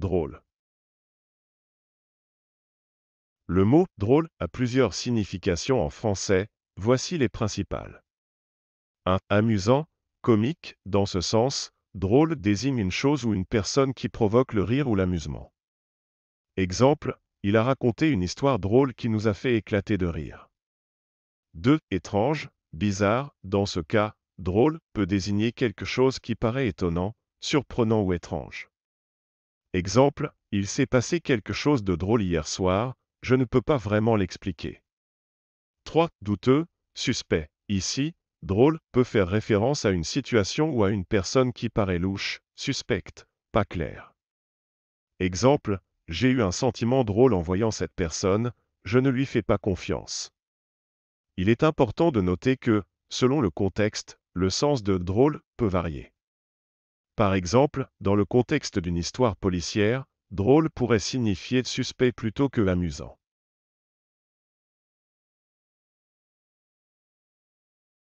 drôle. Le mot drôle a plusieurs significations en français, voici les principales. 1. Amusant, comique, dans ce sens, drôle désigne une chose ou une personne qui provoque le rire ou l'amusement. Exemple, il a raconté une histoire drôle qui nous a fait éclater de rire. 2. Étrange, bizarre, dans ce cas, drôle peut désigner quelque chose qui paraît étonnant, surprenant ou étrange. Exemple, il s'est passé quelque chose de drôle hier soir, je ne peux pas vraiment l'expliquer. 3. Douteux, suspect. Ici, drôle peut faire référence à une situation ou à une personne qui paraît louche, suspecte, pas claire. Exemple, j'ai eu un sentiment drôle en voyant cette personne, je ne lui fais pas confiance. Il est important de noter que, selon le contexte, le sens de drôle peut varier. Par exemple, dans le contexte d'une histoire policière, drôle pourrait signifier suspect plutôt que amusant.